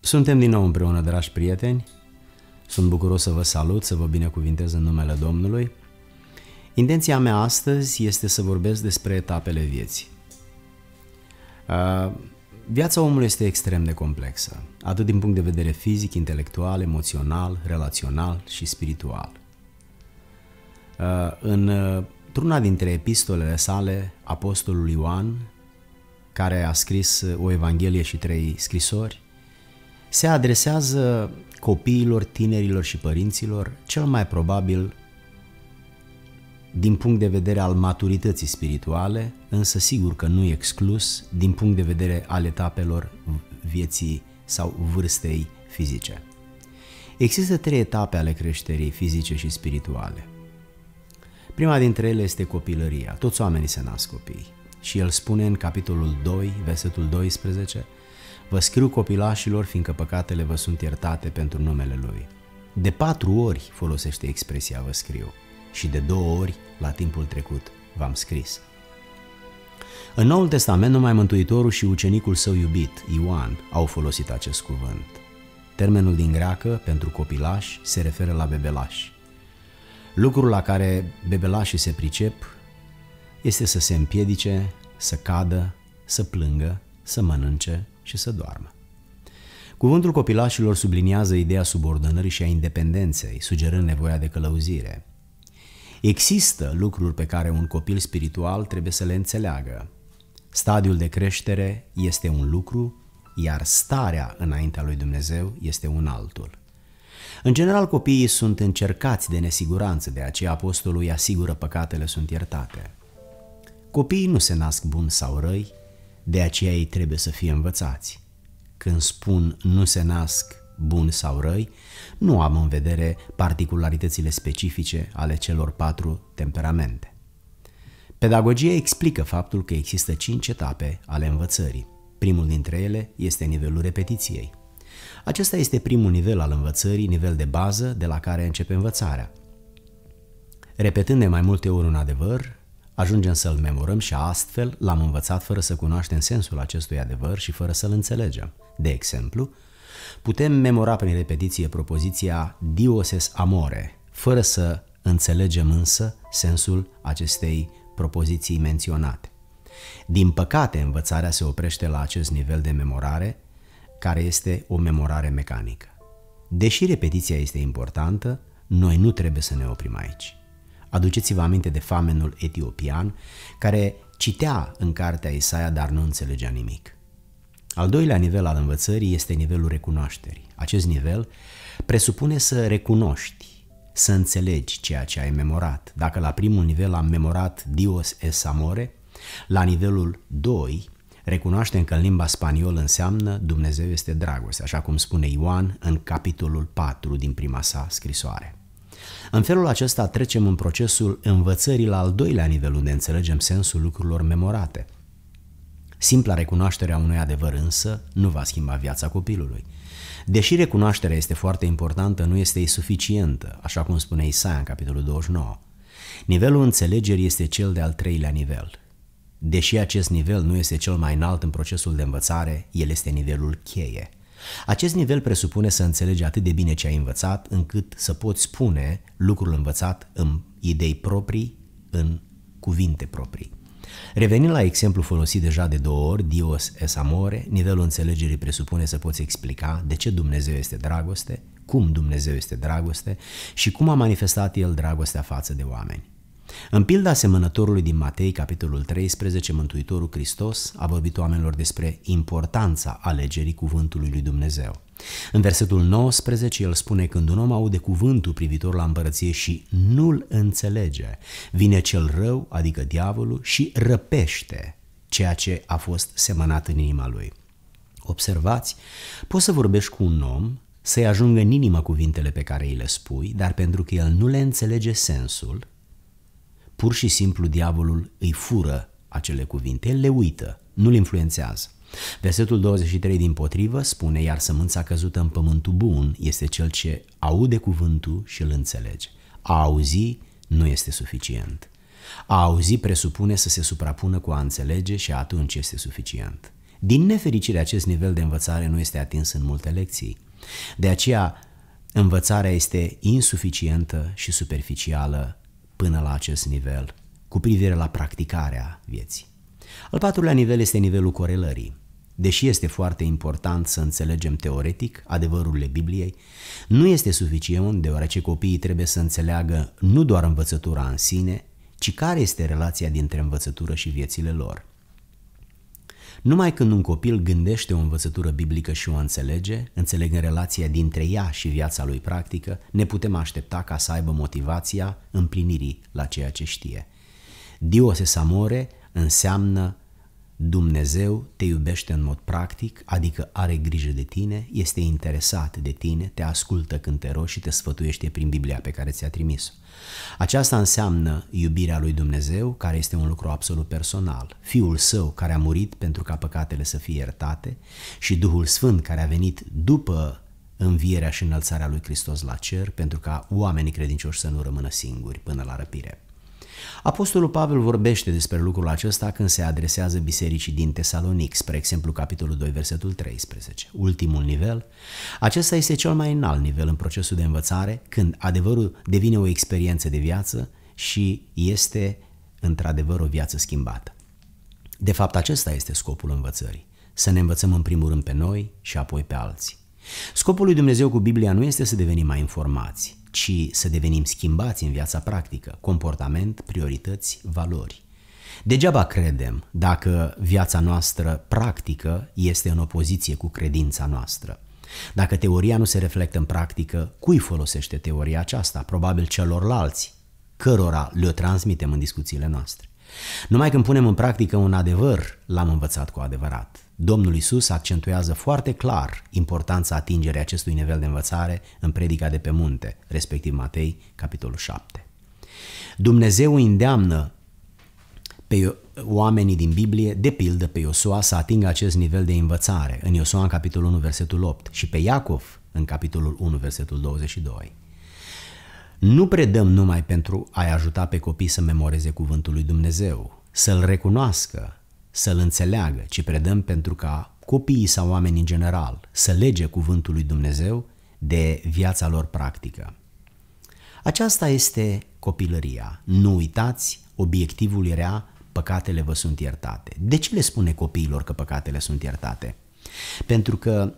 Suntem din nou împreună, dragi prieteni. Sunt bucuros să vă salut, să vă binecuvintez în numele Domnului. Intenția mea astăzi este să vorbesc despre etapele vieții. Uh, viața omului este extrem de complexă, atât din punct de vedere fizic, intelectual, emoțional, relațional și spiritual. Uh, în uh, una dintre epistolele sale, apostolul Ioan, care a scris o evanghelie și trei scrisori, se adresează copiilor, tinerilor și părinților, cel mai probabil din punct de vedere al maturității spirituale, însă sigur că nu e exclus din punct de vedere al etapelor vieții sau vârstei fizice. Există trei etape ale creșterii fizice și spirituale. Prima dintre ele este copilăria. Toți oamenii se nasc copii. Și el spune în capitolul 2, versetul 12, Vă scriu copilașilor, fiindcă păcatele vă sunt iertate pentru numele Lui. De patru ori folosește expresia vă scriu și de două ori, la timpul trecut, v-am scris. În Noul Testament, numai Mântuitorul și ucenicul său iubit, Ioan, au folosit acest cuvânt. Termenul din greacă pentru copilaș se referă la bebelaș. Lucrul la care bebelașii se pricep este să se împiedice, să cadă, să plângă, să mănânce, și să doarmă. Cuvântul copilașilor subliniază ideea subordonării și a independenței, sugerând nevoia de călăuzire. Există lucruri pe care un copil spiritual trebuie să le înțeleagă. Stadiul de creștere este un lucru, iar starea înaintea lui Dumnezeu este un altul. În general, copiii sunt încercați de nesiguranță, de aceea apostolul îi asigură păcatele sunt iertate. Copiii nu se nasc buni sau răi, de aceea ei trebuie să fie învățați. Când spun nu se nasc buni sau răi, nu am în vedere particularitățile specifice ale celor patru temperamente. Pedagogia explică faptul că există cinci etape ale învățării. Primul dintre ele este nivelul repetiției. Acesta este primul nivel al învățării, nivel de bază de la care începe învățarea. Repetând de mai multe ori un adevăr, ajungem să-l memorăm și astfel l-am învățat fără să cunoaștem sensul acestui adevăr și fără să-l înțelegem. De exemplu, putem memora prin repetiție propoziția dioses amore, fără să înțelegem însă sensul acestei propoziții menționate. Din păcate, învățarea se oprește la acest nivel de memorare, care este o memorare mecanică. Deși repetiția este importantă, noi nu trebuie să ne oprim aici. Aduceți-vă aminte de famenul etiopian care citea în cartea Isaia, dar nu înțelegea nimic. Al doilea nivel al învățării este nivelul recunoașterii. Acest nivel presupune să recunoști, să înțelegi ceea ce ai memorat. Dacă la primul nivel am memorat Dios es amore, la nivelul 2 recunoaștem că în limba spaniolă înseamnă Dumnezeu este dragoste, așa cum spune Ioan în capitolul 4 din prima sa scrisoare. În felul acesta trecem în procesul învățării la al doilea nivel unde înțelegem sensul lucrurilor memorate. Simpla recunoaștere a unui adevăr însă nu va schimba viața copilului. Deși recunoașterea este foarte importantă, nu este suficientă, așa cum spune Isaia în capitolul 29. Nivelul înțelegerii este cel de-al treilea nivel. Deși acest nivel nu este cel mai înalt în procesul de învățare, el este nivelul cheie – acest nivel presupune să înțelegi atât de bine ce ai învățat, încât să poți spune lucrul învățat în idei proprii, în cuvinte proprii. Revenind la exemplu folosit deja de două ori, Dios es amore, nivelul înțelegerii presupune să poți explica de ce Dumnezeu este dragoste, cum Dumnezeu este dragoste și cum a manifestat El dragostea față de oameni. În pilda asemănătorului din Matei, capitolul 13, Mântuitorul Hristos a vorbit oamenilor despre importanța alegerii cuvântului lui Dumnezeu. În versetul 19 el spune când un om aude cuvântul privitor la împărăție și nu-l înțelege, vine cel rău, adică diavolul, și răpește ceea ce a fost semănat în inima lui. Observați, poți să vorbești cu un om să-i ajungă în inimă cuvintele pe care îi le spui, dar pentru că el nu le înțelege sensul, pur și simplu diavolul îi fură acele cuvinte, el le uită, nu le influențează. Versetul 23 din potrivă spune, iar sămânța căzută în pământul bun este cel ce aude cuvântul și îl înțelege. A auzi nu este suficient. A auzi presupune să se suprapună cu a înțelege și atunci este suficient. Din nefericire, acest nivel de învățare nu este atins în multe lecții. De aceea, învățarea este insuficientă și superficială până la acest nivel cu privire la practicarea vieții. Al patrulea nivel este nivelul corelării. Deși este foarte important să înțelegem teoretic adevărurile Bibliei, nu este suficient deoarece copiii trebuie să înțeleagă nu doar învățătura în sine, ci care este relația dintre învățătură și viețile lor. Numai când un copil gândește o învățătură biblică și o înțelege, înțelege relația dintre ea și viața lui practică, ne putem aștepta ca să aibă motivația împlinirii la ceea ce știe. se Samore înseamnă Dumnezeu te iubește în mod practic, adică are grijă de tine, este interesat de tine, te ascultă când te rogi și te sfătuiește prin Biblia pe care ți-a trimis-o. Aceasta înseamnă iubirea lui Dumnezeu, care este un lucru absolut personal, Fiul Său care a murit pentru ca păcatele să fie iertate și Duhul Sfânt care a venit după învierea și înălțarea lui Hristos la cer pentru ca oamenii credincioși să nu rămână singuri până la răpire. Apostolul Pavel vorbește despre lucrul acesta când se adresează bisericii din Tesalonic, spre exemplu capitolul 2, versetul 13. Ultimul nivel, acesta este cel mai înalt nivel în procesul de învățare, când adevărul devine o experiență de viață și este într-adevăr o viață schimbată. De fapt, acesta este scopul învățării, să ne învățăm în primul rând pe noi și apoi pe alții. Scopul lui Dumnezeu cu Biblia nu este să devenim mai informați, ci să devenim schimbați în viața practică, comportament, priorități, valori. Degeaba credem dacă viața noastră practică este în opoziție cu credința noastră. Dacă teoria nu se reflectă în practică, cui folosește teoria aceasta? Probabil celorlalți, cărora le transmitem în discuțiile noastre. Numai când punem în practică un adevăr, l-am învățat cu adevărat. Domnul Isus accentuează foarte clar importanța atingerii acestui nivel de învățare în predica de pe munte, respectiv Matei, capitolul 7. Dumnezeu îndeamnă pe oamenii din Biblie, de pildă pe Iosua, să atingă acest nivel de învățare, în Iosua, în capitolul 1, versetul 8, și pe Iacov, în capitolul 1, versetul 22. Nu predăm numai pentru a-i ajuta pe copii să memoreze cuvântul lui Dumnezeu, să-l recunoască, să-l înțeleagă, ci predăm pentru ca copiii sau oamenii în general să lege cuvântul lui Dumnezeu de viața lor practică. Aceasta este copilăria. Nu uitați, obiectivul era păcatele vă sunt iertate. De ce le spune copiilor că păcatele sunt iertate? Pentru că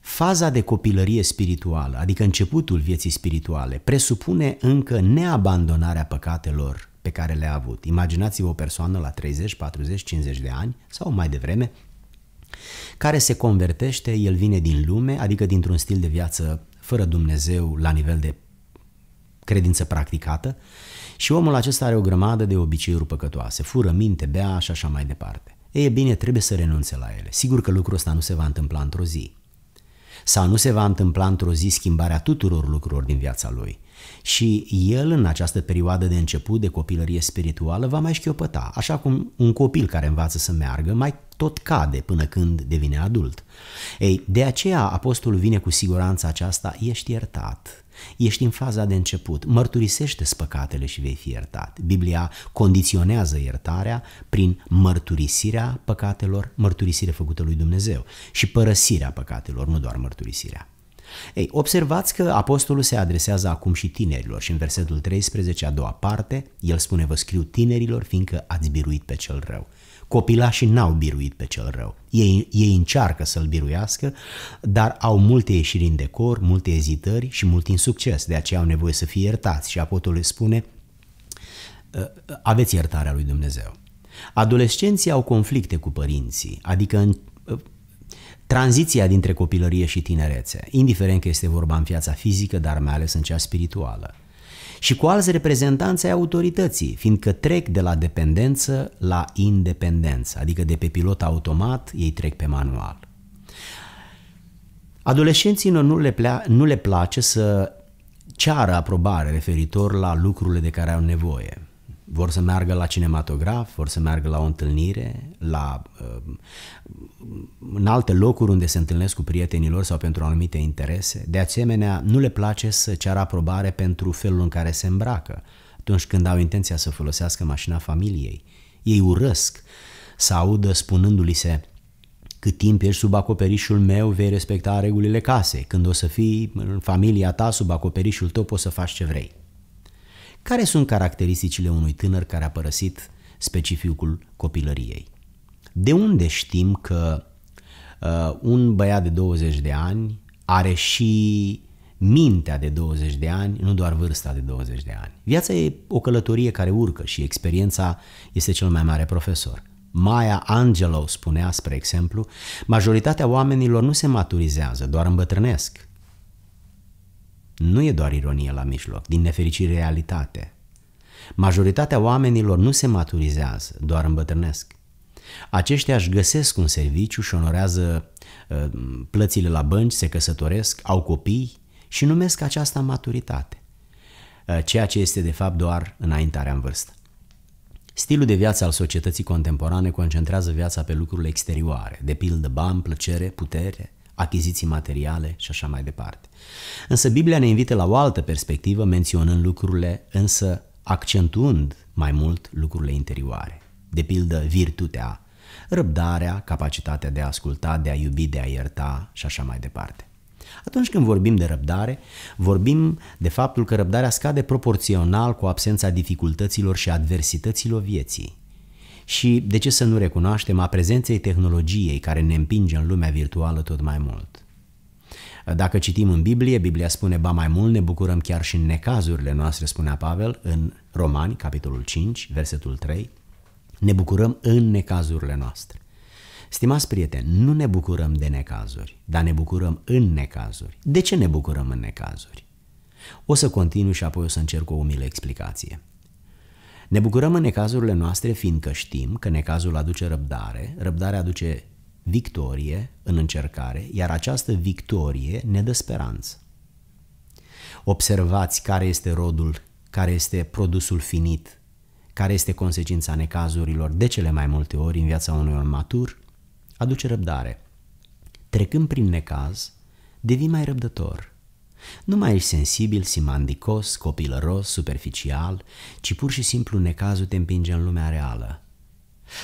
faza de copilărie spirituală, adică începutul vieții spirituale, presupune încă neabandonarea păcatelor pe care le-a avut. Imaginați-vă o persoană la 30, 40, 50 de ani sau mai devreme care se convertește, el vine din lume, adică dintr-un stil de viață fără Dumnezeu la nivel de credință practicată și omul acesta are o grămadă de obiceiuri păcătoase, fură minte, bea și așa mai departe. Ei bine, trebuie să renunțe la ele. Sigur că lucrul ăsta nu se va întâmpla într-o zi. Sau nu se va întâmpla într-o zi schimbarea tuturor lucrurilor din viața lui – și el în această perioadă de început de copilărie spirituală va mai șchiopăta, așa cum un copil care învață să meargă mai tot cade până când devine adult. Ei, de aceea apostolul vine cu siguranța aceasta, ești iertat, ești în faza de început, mărturisește păcatele și vei fi iertat. Biblia condiționează iertarea prin mărturisirea păcatelor, mărturisire făcută lui Dumnezeu și părăsirea păcatelor, nu doar mărturisirea. Ei, observați că apostolul se adresează acum și tinerilor și în versetul 13, a doua parte, el spune, vă scriu tinerilor, fiindcă ați biruit pe cel rău. Copilașii n-au biruit pe cel rău. Ei, ei încearcă să-l biruiască, dar au multe ieșiri în decor, multe ezitări și mult insucces. De aceea au nevoie să fie iertați. Și apostolul spune, ă, aveți iertarea lui Dumnezeu. Adolescenții au conflicte cu părinții, adică tranziția dintre copilărie și tinerețe, indiferent că este vorba în viața fizică, dar mai ales în cea spirituală. Și cu alți reprezentanți ai autorității, fiindcă trec de la dependență la independență, adică de pe pilot automat ei trec pe manual. Adolescenților nu le, plea, nu le place să ceară aprobare referitor la lucrurile de care au nevoie vor să meargă la cinematograf, vor să meargă la o întâlnire, la, uh, în alte locuri unde se întâlnesc cu prietenilor sau pentru anumite interese. De asemenea, nu le place să ceară aprobare pentru felul în care se îmbracă atunci când au intenția să folosească mașina familiei. Ei urăsc să audă spunându-li se cât timp ești sub acoperișul meu, vei respecta regulile casei. Când o să fii în familia ta, sub acoperișul tău, poți să faci ce vrei. Care sunt caracteristicile unui tânăr care a părăsit specificul copilăriei? De unde știm că uh, un băiat de 20 de ani are și mintea de 20 de ani, nu doar vârsta de 20 de ani. Viața e o călătorie care urcă și experiența este cel mai mare profesor. Maya Angelou spunea, spre exemplu, majoritatea oamenilor nu se maturizează, doar îmbătrânesc. Nu e doar ironie la mijloc, din nefericire realitate. Majoritatea oamenilor nu se maturizează, doar îmbătrânesc. Aceștia își găsesc un serviciu și onorează uh, plățile la bănci, se căsătoresc, au copii și numesc aceasta maturitate, uh, ceea ce este de fapt doar înaintarea în vârstă. Stilul de viață al societății contemporane concentrează viața pe lucrurile exterioare, de pildă bani, plăcere, putere, achiziții materiale și așa mai departe. Însă Biblia ne invită la o altă perspectivă, menționând lucrurile, însă accentuând mai mult lucrurile interioare. De pildă, virtutea, răbdarea, capacitatea de a asculta, de a iubi, de a ierta și așa mai departe. Atunci când vorbim de răbdare, vorbim de faptul că răbdarea scade proporțional cu absența dificultăților și adversităților vieții și, de ce să nu recunoaștem, a prezenței tehnologiei care ne împinge în lumea virtuală tot mai mult. Dacă citim în Biblie, Biblia spune, ba mai mult, ne bucurăm chiar și în necazurile noastre, spunea Pavel în Romani, capitolul 5, versetul 3, ne bucurăm în necazurile noastre. Stimați prieteni, nu ne bucurăm de necazuri, dar ne bucurăm în necazuri. De ce ne bucurăm în necazuri? O să continui și apoi o să încerc o umilă explicație. Ne bucurăm în necazurile noastre fiindcă știm că necazul aduce răbdare, răbdarea aduce victorie în încercare, iar această victorie ne dă speranță. Observați care este rodul, care este produsul finit, care este consecința necazurilor de cele mai multe ori în viața unui om matur, aduce răbdare. Trecând prin necaz, devii mai răbdător, nu mai ești sensibil, simandicos, copilăros, superficial, ci pur și simplu necazul te împinge în lumea reală.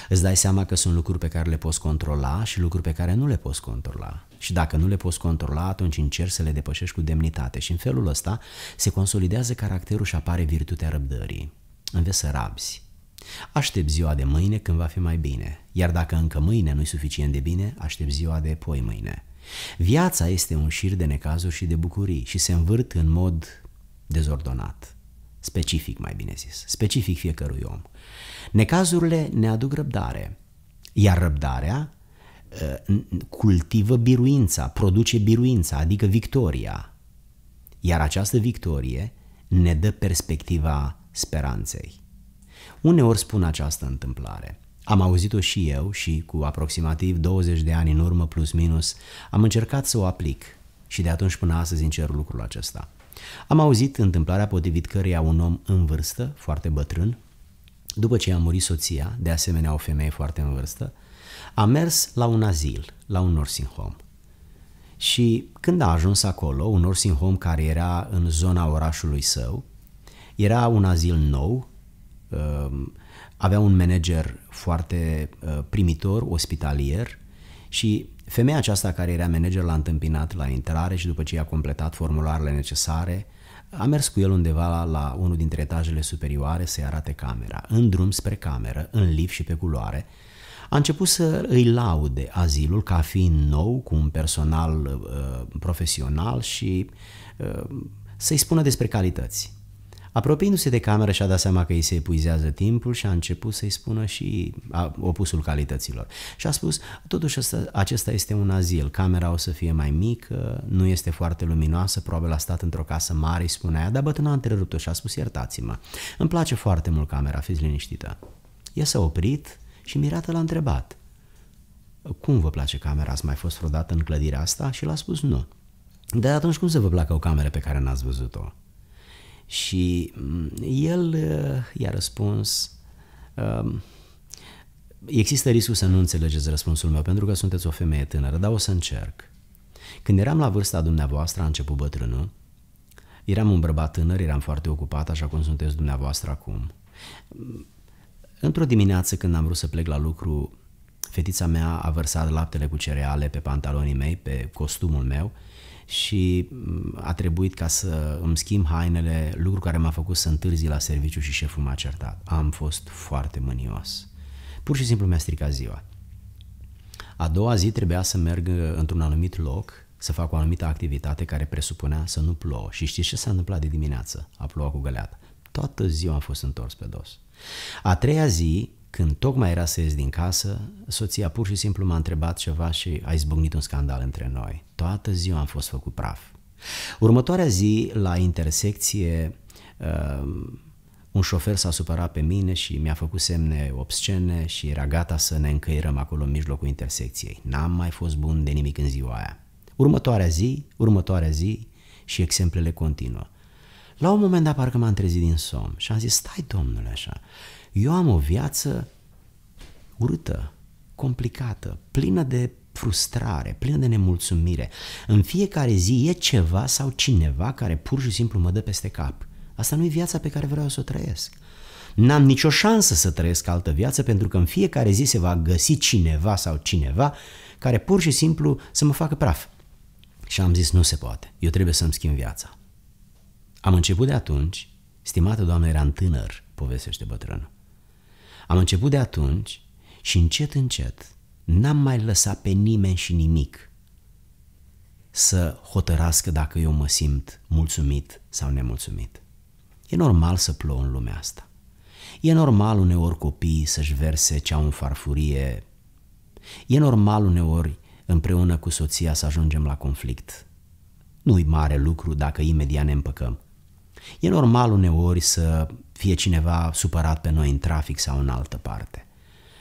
Îți dai seama că sunt lucruri pe care le poți controla și lucruri pe care nu le poți controla. Și dacă nu le poți controla, atunci încerci să le depășești cu demnitate și în felul ăsta se consolidează caracterul și apare virtutea răbdării. Înveți să rabzi. Aștept ziua de mâine când va fi mai bine, iar dacă încă mâine nu-i suficient de bine, aștept ziua de poi mâine. Viața este un șir de necazuri și de bucurii și se învârt în mod dezordonat, specific mai bine zis, specific fiecărui om. Necazurile ne aduc răbdare, iar răbdarea uh, cultivă biruința, produce biruința, adică victoria. Iar această victorie ne dă perspectiva speranței. Uneori spun această întâmplare. Am auzit-o și eu și cu aproximativ 20 de ani în urmă plus minus am încercat să o aplic și de atunci până astăzi încerc lucrul acesta. Am auzit întâmplarea potrivit căreia un om în vârstă, foarte bătrân, după ce a murit soția, de asemenea o femeie foarte în vârstă, a mers la un azil, la un nursing home. Și când a ajuns acolo, un nursing home care era în zona orașului său, era un azil nou, um, avea un manager foarte uh, primitor, ospitalier și femeia aceasta care era manager l-a întâmpinat la intrare și după ce i-a completat formularele necesare, a mers cu el undeva la, la unul dintre etajele superioare să-i arate camera. În drum spre cameră, în lift și pe culoare, a început să îi laude azilul ca fiind nou, cu un personal uh, profesional și uh, să-i spună despre calități. Apropiindu-se de cameră și-a dat seama că îi se epuizează timpul și a început să-i spună și opusul calităților. Și a spus, totuși acesta este un azil, camera o să fie mai mică, nu este foarte luminoasă, probabil a stat într-o casă mare, îi spunea ea, dar bătâna a întrerupt-o și a spus, iertați-mă, îmi place foarte mult camera, fiți liniștită. Ea s-a oprit și mirată l-a întrebat, cum vă place camera, ați mai fost vreodată în clădirea asta? Și l-a spus nu. Dar atunci cum să vă placă o cameră pe care n-ați văzut-o? Și mm, el uh, i-a răspuns, um, există riscul să nu înțelegeți răspunsul meu pentru că sunteți o femeie tânără, dar o să încerc. Când eram la vârsta dumneavoastră, a început bătrânul, eram un bărbat tânăr, eram foarte ocupat, așa cum sunteți dumneavoastră acum. Într-o dimineață când am vrut să plec la lucru, fetița mea a vărsat laptele cu cereale pe pantalonii mei, pe costumul meu și mm, a trebuit ca să îmi schimb hainele, lucru care m-a făcut să întârzi la serviciu și șeful m-a certat. Am fost foarte mânios. Pur și simplu mi-a stricat ziua. A doua zi trebuia să merg într-un anumit loc, să fac o anumită activitate care presupunea să nu plouă. Și știți ce s-a întâmplat de dimineață? A plouat cu găleată. Toată ziua am fost întors pe dos. A treia zi când tocmai era să ies din casă, soția pur și simplu m-a întrebat ceva și a izbucnit un scandal între noi. Toată ziua am fost făcut praf. Următoarea zi, la intersecție, uh, un șofer s-a supărat pe mine și mi-a făcut semne obscene și era gata să ne încăierăm acolo în mijlocul intersecției. N-am mai fost bun de nimic în ziua aia. Următoarea zi, următoarea zi și exemplele continuă. La un moment dat parcă m-am trezit din somn și am zis, stai domnule așa, eu am o viață urâtă, complicată, plină de frustrare, plină de nemulțumire. În fiecare zi e ceva sau cineva care pur și simplu mă dă peste cap. Asta nu e viața pe care vreau să o trăiesc. N-am nicio șansă să trăiesc altă viață pentru că în fiecare zi se va găsi cineva sau cineva care pur și simplu să mă facă praf. Și am zis, nu se poate, eu trebuie să-mi schimb viața. Am început de atunci, stimată doamnă, eram tânăr, povestește bătrânul. Am început de atunci și încet, încet n-am mai lăsat pe nimeni și nimic să hotărască dacă eu mă simt mulțumit sau nemulțumit. E normal să plouă în lumea asta. E normal uneori copiii să-și verse cea în farfurie. E normal uneori împreună cu soția să ajungem la conflict. Nu-i mare lucru dacă imediat ne împăcăm. E normal uneori să fie cineva supărat pe noi în trafic sau în altă parte.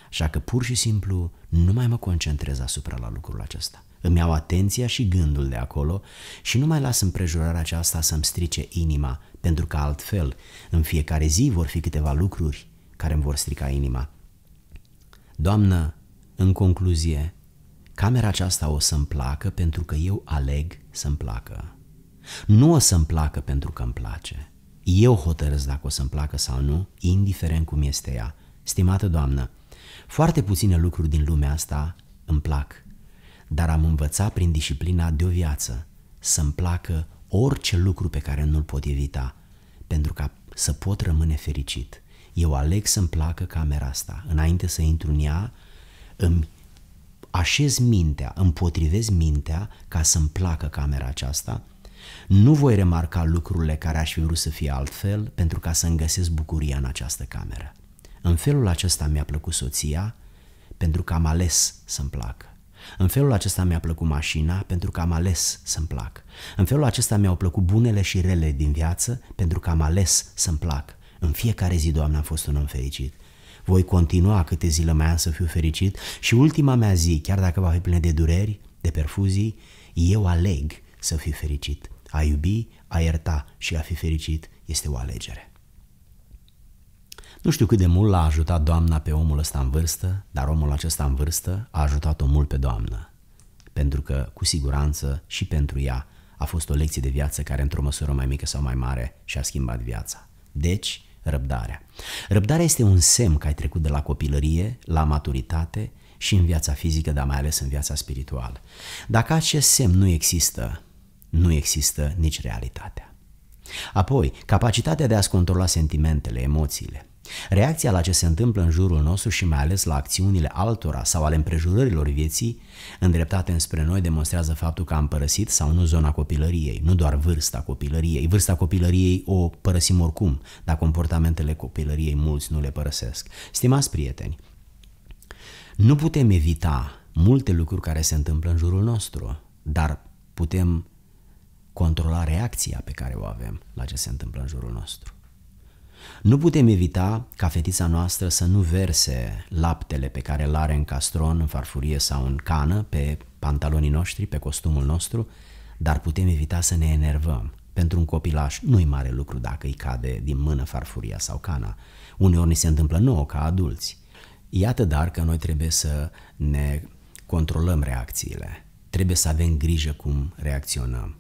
Așa că pur și simplu nu mai mă concentrez asupra la lucrul acesta. Îmi iau atenția și gândul de acolo și nu mai las împrejurarea aceasta să-mi strice inima, pentru că altfel, în fiecare zi vor fi câteva lucruri care îmi vor strica inima. Doamnă, în concluzie, camera aceasta o să-mi placă pentru că eu aleg să-mi placă. Nu o să-mi placă pentru că îmi place. Eu hotărăsc dacă o să-mi placă sau nu, indiferent cum este ea. Stimată doamnă, foarte puține lucruri din lumea asta îmi plac, dar am învățat prin disciplina de o viață să-mi placă orice lucru pe care nu-l pot evita, pentru ca să pot rămâne fericit. Eu aleg să-mi placă camera asta. Înainte să intru în ea, îmi așez mintea, împotrivez mintea ca să-mi placă camera aceasta nu voi remarca lucrurile care aș fi vrut să fie altfel pentru ca să-mi găsesc bucuria în această cameră. În felul acesta mi-a plăcut soția pentru că am ales să-mi placă. În felul acesta mi-a plăcut mașina pentru că am ales să-mi plac. În felul acesta mi-au plăcut bunele și rele din viață pentru că am ales să-mi plac. În fiecare zi, Doamne, am fost un om fericit. Voi continua câte zile mai am să fiu fericit și ultima mea zi, chiar dacă va fi plină de dureri, de perfuzii, eu aleg să fiu fericit. A iubi, a ierta și a fi fericit este o alegere. Nu știu cât de mult l-a ajutat Doamna pe omul ăsta în vârstă, dar omul acesta în vârstă a ajutat-o mult pe Doamnă, pentru că, cu siguranță, și pentru ea a fost o lecție de viață care, într-o măsură mai mică sau mai mare, și-a schimbat viața. Deci, răbdarea. Răbdarea este un semn că ai trecut de la copilărie la maturitate și în viața fizică, dar mai ales în viața spirituală. Dacă acest semn nu există, nu există nici realitatea. Apoi, capacitatea de a-ți controla sentimentele, emoțiile. Reacția la ce se întâmplă în jurul nostru și mai ales la acțiunile altora sau ale împrejurărilor vieții îndreptate înspre noi demonstrează faptul că am părăsit sau nu zona copilăriei, nu doar vârsta copilăriei. Vârsta copilăriei o părăsim oricum, dar comportamentele copilăriei mulți nu le părăsesc. Stimați prieteni, nu putem evita multe lucruri care se întâmplă în jurul nostru, dar putem controla reacția pe care o avem la ce se întâmplă în jurul nostru. Nu putem evita ca fetița noastră să nu verse laptele pe care îl are în castron, în farfurie sau în cană, pe pantalonii noștri, pe costumul nostru, dar putem evita să ne enervăm. Pentru un copilaș nu-i mare lucru dacă îi cade din mână farfuria sau cana. Uneori ni se întâmplă nouă ca adulți. Iată dar că noi trebuie să ne controlăm reacțiile. Trebuie să avem grijă cum reacționăm.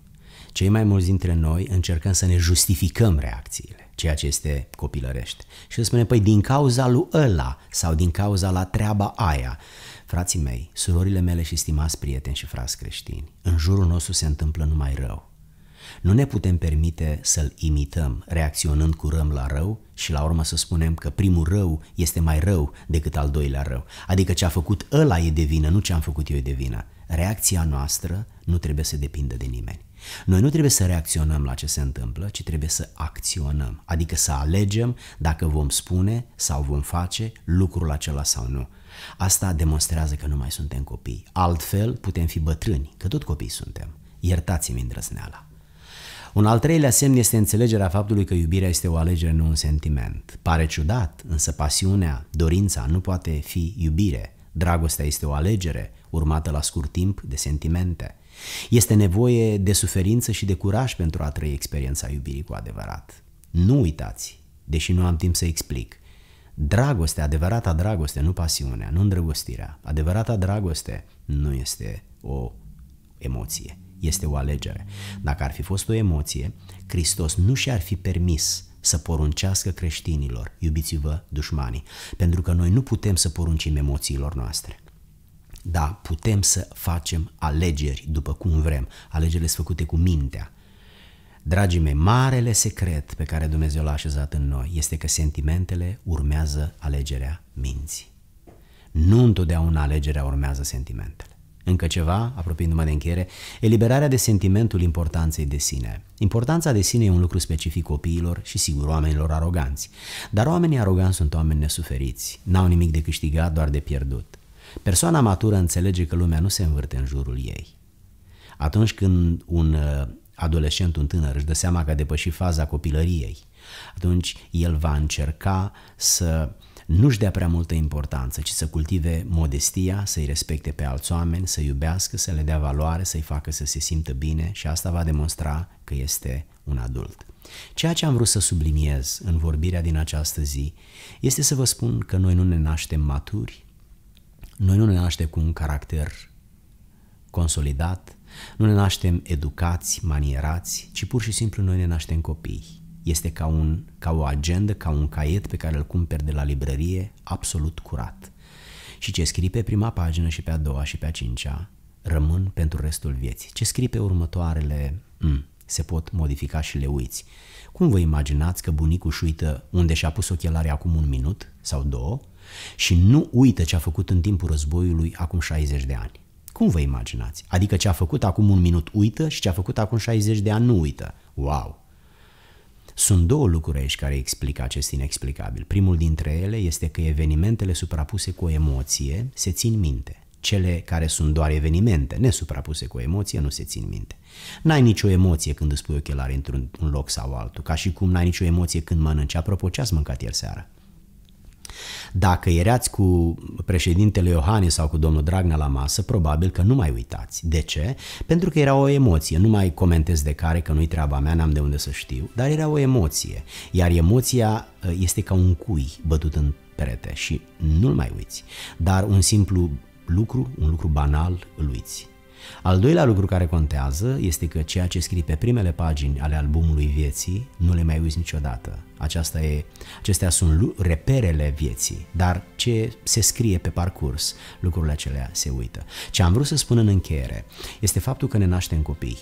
Cei mai mulți dintre noi încercăm să ne justificăm reacțiile, ceea ce este copilărește. Și să spunem, păi din cauza lui ăla sau din cauza la treaba aia. Frații mei, surorile mele și stimați prieteni și frați creștini, în jurul nostru se întâmplă numai rău. Nu ne putem permite să-l imităm, reacționând cu răm la rău și la urmă să spunem că primul rău este mai rău decât al doilea rău. Adică ce a făcut ăla e de vină, nu ce am făcut eu e de vină. Reacția noastră nu trebuie să depindă de nimeni. Noi nu trebuie să reacționăm la ce se întâmplă, ci trebuie să acționăm, adică să alegem dacă vom spune sau vom face lucrul acela sau nu. Asta demonstrează că nu mai suntem copii. Altfel, putem fi bătrâni, că tot copii suntem. Iertați-mi îndrăzneala. Un al treilea semn este înțelegerea faptului că iubirea este o alegere, nu un sentiment. Pare ciudat, însă pasiunea, dorința nu poate fi iubire Dragostea este o alegere, urmată la scurt timp de sentimente. Este nevoie de suferință și de curaj pentru a trăi experiența iubirii cu adevărat. Nu uitați, deși nu am timp să explic, dragostea, adevărata dragoste, nu pasiunea, nu îndrăgostirea, adevărata dragoste nu este o emoție, este o alegere. Dacă ar fi fost o emoție, Hristos nu și-ar fi permis să poruncească creștinilor, iubiți-vă dușmanii, pentru că noi nu putem să poruncim emoțiilor noastre. Da, putem să facem alegeri după cum vrem, alegerile sunt făcute cu mintea. Dragii mei, marele secret pe care Dumnezeu l-a așezat în noi este că sentimentele urmează alegerea minții. Nu întotdeauna alegerea urmează sentimentele. Încă ceva, apropiindu-mă de încheiere, eliberarea de sentimentul importanței de sine. Importanța de sine e un lucru specific copiilor și sigur oamenilor aroganți. Dar oamenii aroganți sunt oameni nesuferiți, n-au nimic de câștigat, doar de pierdut. Persoana matură înțelege că lumea nu se învârte în jurul ei. Atunci când un uh, adolescent, un tânăr își dă seama că a depășit faza copilăriei, atunci el va încerca să nu-și dea prea multă importanță, ci să cultive modestia, să-i respecte pe alți oameni, să iubească, să le dea valoare, să-i facă să se simtă bine și asta va demonstra că este un adult. Ceea ce am vrut să subliniez în vorbirea din această zi este să vă spun că noi nu ne naștem maturi, noi nu ne naștem cu un caracter consolidat, nu ne naștem educați, manierați, ci pur și simplu noi ne naștem copii este ca, un, ca o agendă, ca un caiet pe care îl cumperi de la librărie absolut curat. Și ce scrii pe prima pagină și pe a doua și pe a cincea rămân pentru restul vieții. Ce scrii pe următoarele m, mm, se pot modifica și le uiți. Cum vă imaginați că bunicul își uită unde și-a pus ochelarii acum un minut sau două și nu uită ce a făcut în timpul războiului acum 60 de ani? Cum vă imaginați? Adică ce a făcut acum un minut uită și ce a făcut acum 60 de ani nu uită. Wow! Sunt două lucruri aici care explică acest inexplicabil. Primul dintre ele este că evenimentele suprapuse cu o emoție se țin minte. Cele care sunt doar evenimente, nesuprapuse cu o emoție, nu se țin minte. N-ai nicio emoție când îți pui ochelari într-un loc sau altul, ca și cum n-ai nicio emoție când mănânci. Apropo, ce ați mâncat ieri seara? Dacă erați cu președintele Iohannis sau cu domnul Dragnea la masă, probabil că nu mai uitați. De ce? Pentru că era o emoție. Nu mai comentez de care, că nu-i treaba mea, n-am de unde să știu, dar era o emoție. Iar emoția uh, este ca un cui bătut în perete și nu-l mai uiți. Dar un simplu lucru, un lucru banal, îl uiți. Al doilea lucru care contează este că ceea ce scrii pe primele pagini ale albumului vieții nu le mai uiți niciodată. Aceasta e, acestea sunt reperele vieții, dar ce se scrie pe parcurs, lucrurile acelea se uită. Ce am vrut să spun în încheiere este faptul că ne naștem copii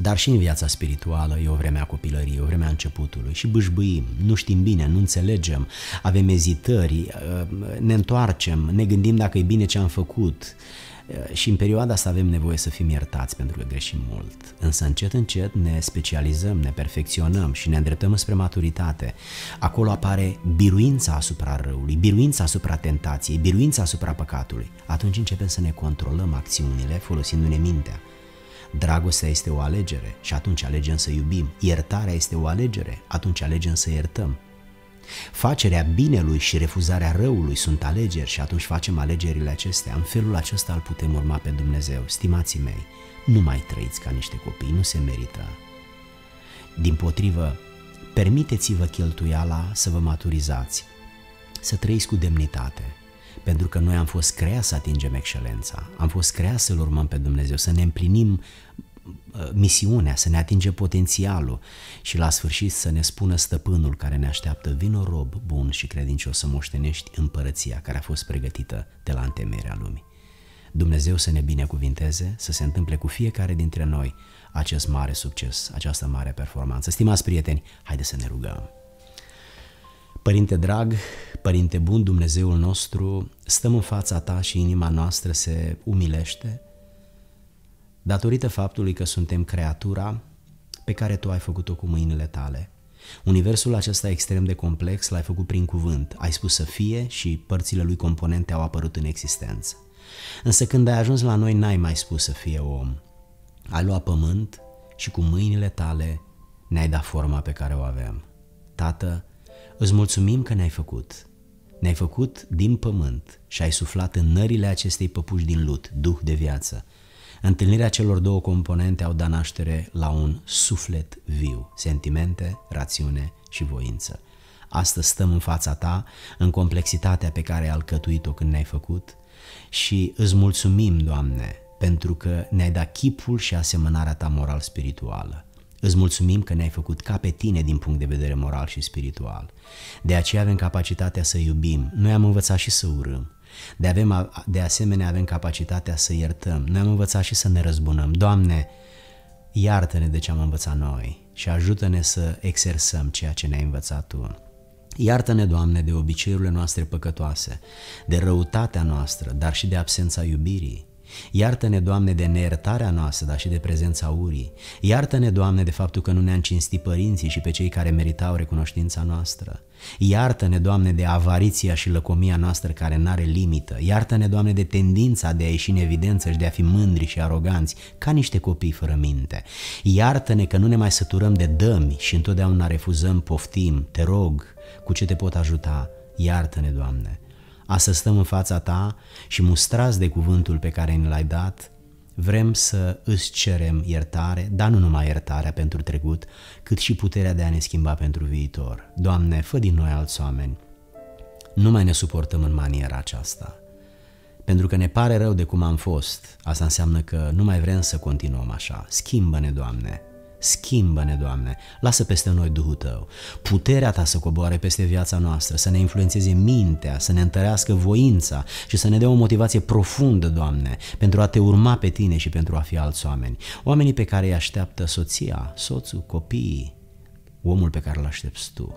dar și în viața spirituală e o vreme a copilăriei, e o vreme a începutului și bâșbâim, nu știm bine, nu înțelegem, avem ezitări, uh, ne întoarcem, ne gândim dacă e bine ce am făcut, Eh, și în perioada asta avem nevoie să fim iertați pentru că greșim mult. Însă încet, încet ne specializăm, ne perfecționăm și ne îndreptăm spre maturitate. Acolo apare biruința asupra răului, biruința asupra tentației, biruința asupra păcatului. Atunci începem să ne controlăm acțiunile folosindu-ne mintea. Dragostea este o alegere și atunci alegem să iubim. Iertarea este o alegere, atunci alegem să iertăm. Facerea binelui și refuzarea răului sunt alegeri și atunci facem alegerile acestea. În felul acesta îl putem urma pe Dumnezeu. Stimații mei, nu mai trăiți ca niște copii, nu se merită. Din potrivă, permiteți-vă cheltuiala să vă maturizați, să trăiți cu demnitate, pentru că noi am fost creați să atingem excelența, am fost creați să-L urmăm pe Dumnezeu, să ne împlinim Uh, misiunea, să ne atinge potențialul și la sfârșit să ne spună stăpânul care ne așteaptă, vino rob bun și credincios să moștenești împărăția care a fost pregătită de la întemeirea lumii. Dumnezeu să ne binecuvinteze, să se întâmple cu fiecare dintre noi acest mare succes, această mare performanță. Stimați prieteni, haide să ne rugăm! Părinte drag, Părinte bun, Dumnezeul nostru, stăm în fața Ta și inima noastră se umilește, datorită faptului că suntem creatura pe care tu ai făcut-o cu mâinile tale. Universul acesta extrem de complex l-ai făcut prin cuvânt, ai spus să fie și părțile lui componente au apărut în existență. Însă când ai ajuns la noi n-ai mai spus să fie om. Ai luat pământ și cu mâinile tale ne-ai dat forma pe care o avem. Tată, îți mulțumim că ne-ai făcut. Ne-ai făcut din pământ și ai suflat în nările acestei păpuși din lut, duh de viață, Întâlnirea celor două componente au dat naștere la un suflet viu, sentimente, rațiune și voință. Astăzi stăm în fața ta, în complexitatea pe care ai alcătuit-o când ne-ai făcut și îți mulțumim, Doamne, pentru că ne-ai dat chipul și asemănarea ta moral-spirituală. Îți mulțumim că ne-ai făcut ca pe tine din punct de vedere moral și spiritual. De aceea avem capacitatea să iubim. Noi am învățat și să urâm. De, avem, de asemenea, avem capacitatea să iertăm. Noi am învățat și să ne răzbunăm. Doamne, iartă-ne de ce am învățat noi și ajută-ne să exersăm ceea ce ne-ai învățat Tu. Iartă-ne, Doamne, de obiceiurile noastre păcătoase, de răutatea noastră, dar și de absența iubirii, Iartă-ne, Doamne, de neiertarea noastră, dar și de prezența urii. Iartă-ne, Doamne, de faptul că nu ne-am cinstit părinții și pe cei care meritau recunoștința noastră. Iartă-ne, Doamne, de avariția și lăcomia noastră care n-are limită. Iartă-ne, Doamne, de tendința de a ieși în evidență și de a fi mândri și aroganți, ca niște copii fără minte. Iartă-ne că nu ne mai săturăm de dămi și întotdeauna refuzăm, poftim, te rog, cu ce te pot ajuta. Iartă-ne, Doamne, a să stăm în fața ta și mustrați de cuvântul pe care ne l-ai dat, vrem să îți cerem iertare, dar nu numai iertarea pentru trecut, cât și puterea de a ne schimba pentru viitor. Doamne, fă din noi alți oameni. Nu mai ne suportăm în maniera aceasta. Pentru că ne pare rău de cum am fost, asta înseamnă că nu mai vrem să continuăm așa. Schimbă-ne, Doamne! Schimbă-ne, Doamne, lasă peste noi Duhul Tău, puterea Ta să coboare peste viața noastră, să ne influențeze mintea, să ne întărească voința și să ne dea o motivație profundă, Doamne, pentru a Te urma pe Tine și pentru a fi alți oameni. Oamenii pe care îi așteaptă soția, soțul, copiii, omul pe care îl aștepți Tu.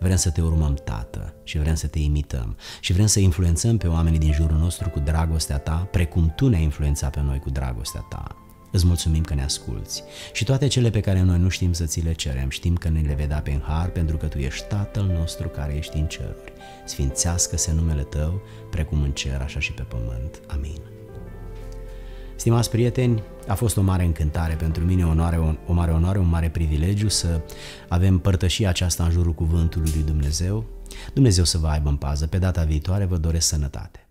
Vrem să te urmăm, Tată, și vrem să te imităm și vrem să influențăm pe oamenii din jurul nostru cu dragostea ta, precum tu ne-ai influențat pe noi cu dragostea ta. Îți mulțumim că ne asculți și toate cele pe care noi nu știm să ți le cerem, știm că ne le vei da pe har pentru că Tu ești Tatăl nostru care ești în ceruri. Sfințească-se numele Tău, precum în cer, așa și pe pământ. Amin. Stimați prieteni, a fost o mare încântare pentru mine, onoare, o mare onoare, un mare privilegiu să avem și aceasta în jurul cuvântului lui Dumnezeu. Dumnezeu să vă aibă în pază. Pe data viitoare vă doresc sănătate.